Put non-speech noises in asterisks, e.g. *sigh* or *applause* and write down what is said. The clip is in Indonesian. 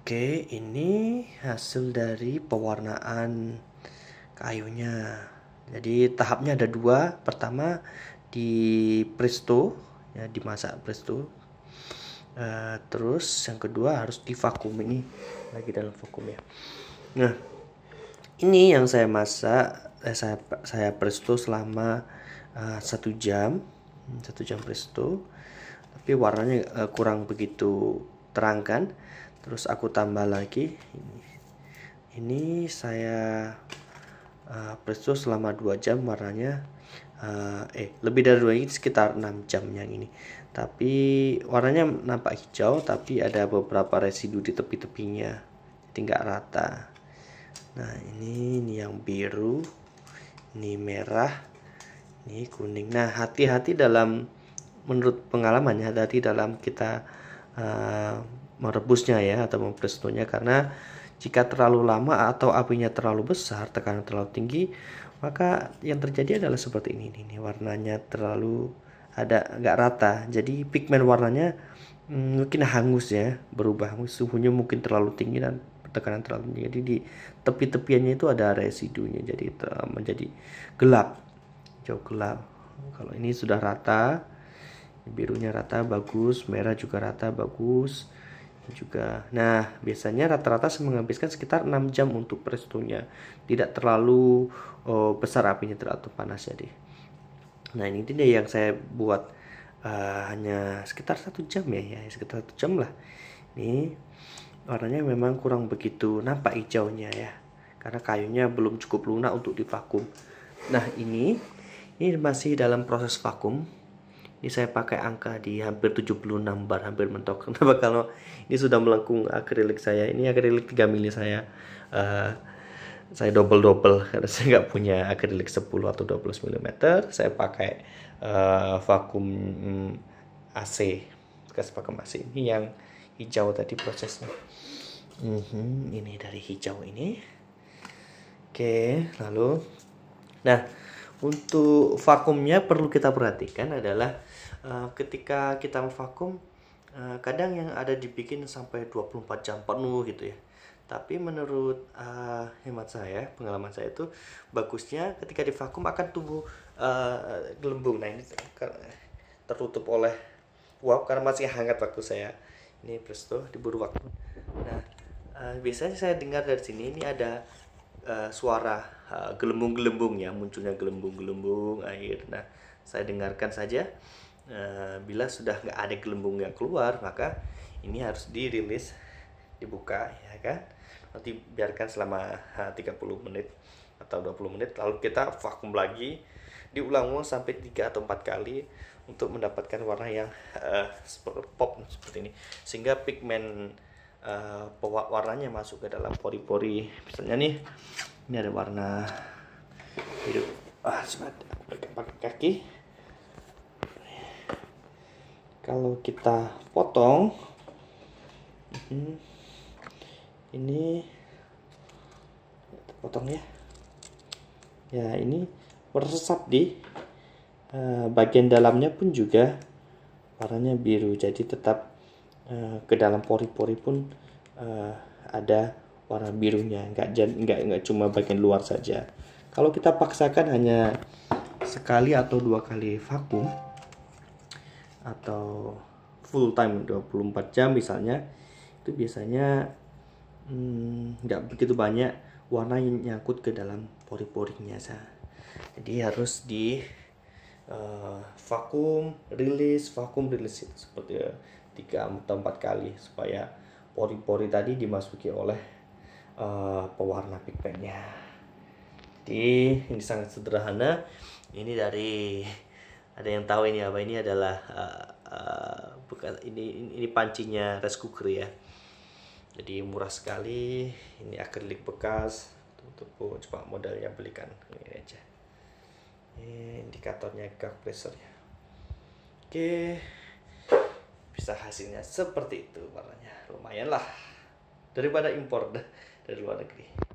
Oke, ini hasil dari pewarnaan kayunya. Jadi tahapnya ada dua. Pertama di presto, ya dimasak presto. Uh, terus yang kedua harus divakum ini lagi dalam vakum ya. Nah, ini yang saya masak, eh, saya saya presto selama uh, satu jam, satu jam presto. Tapi warnanya uh, kurang begitu terang kan terus aku tambah lagi ini ini saya uh, eh, presto selama 2 jam warnanya uh, eh lebih dari dua ini sekitar 6 jam yang ini tapi warnanya nampak hijau tapi ada beberapa residu di tepi-tepinya jadi nggak rata nah ini ini yang biru ini merah ini kuning nah hati-hati dalam menurut pengalamannya hati dalam kita uh, merebusnya ya atau mempresentunya karena jika terlalu lama atau apinya terlalu besar, tekanan terlalu tinggi, maka yang terjadi adalah seperti ini ini, warnanya terlalu ada nggak rata. Jadi pigmen warnanya hmm, mungkin hangus ya, berubah. Suhunya mungkin terlalu tinggi dan tekanan terlalu tinggi. Jadi di tepi-tepiannya itu ada residunya jadi menjadi gelap. Jauh gelap. Kalau ini sudah rata, birunya rata bagus, merah juga rata bagus juga. Nah, biasanya rata-rata menghabiskan sekitar 6 jam untuk prestonya. Tidak terlalu oh, besar apinya terlalu panas jadi. Ya, nah, ini dia yang saya buat uh, hanya sekitar satu jam ya, ya sekitar satu jam lah. Ini warnanya memang kurang begitu nampak hijaunya ya, karena kayunya belum cukup lunak untuk divakum. Nah, ini ini masih dalam proses vakum ini saya pakai angka di hampir 76 bar hampir mentok *laughs* kenapa kalau ini sudah melengkung akrilik saya ini akrilik 3 mili saya uh, saya double double karena saya nggak punya akrilik 10 atau 12 mm saya pakai uh, vakum mm, AC bekas vakum AC ini yang hijau tadi prosesnya mm -hmm, ini dari hijau ini oke lalu nah untuk vakumnya perlu kita perhatikan adalah uh, ketika kita vakum uh, kadang yang ada dibikin sampai 24 jam penuh gitu ya tapi menurut uh, hemat saya pengalaman saya itu bagusnya ketika divakum akan tumbuh uh, gelembung nah ini tertutup oleh uap karena masih hangat waktu saya ini presto diburu waktu nah uh, biasanya saya dengar dari sini ini ada Eh, suara eh, gelembung-gelembung ya munculnya gelembung-gelembung air. Nah saya dengarkan saja. Eh, bila sudah nggak ada gelembung yang keluar maka ini harus dirilis dibuka ya kan nanti biarkan selama 30 menit atau 20 menit lalu kita vakum lagi diulang-ulang sampai tiga atau empat kali untuk mendapatkan warna yang uh, pop seperti ini sehingga pigmen uh, warnanya masuk ke dalam pori-pori misalnya nih ini ada warna biru ah sebentar aku pakai kaki kalau kita potong hmm, ini potong ya ya ini meresap di eh, bagian dalamnya pun juga warnanya biru jadi tetap Eh, ke dalam pori-pori pun uh, ada warna birunya nggak nggak nggak cuma bagian luar saja kalau kita paksakan hanya sekali atau dua kali vakum atau full time 24 jam misalnya itu biasanya hmm, nggak hmm, begitu banyak warna yang nyangkut ke dalam pori-porinya sa jadi harus di uh, vakum rilis vakum rilis seperti uh, tiga atau empat kali supaya pori-pori tadi dimasuki oleh uh, pewarna pigmentnya. jadi ini sangat sederhana ini dari ada yang tahu ini apa ini adalah uh, eh, uh, eh, bukan ini ini pancinya rice cooker ya jadi murah sekali ini akrilik bekas tuh cuma modalnya belikan ini aja ini indikatornya gag pressure ya oke okay bisa hasilnya seperti itu warnanya lumayan lah daripada impor *laughs* dari luar negeri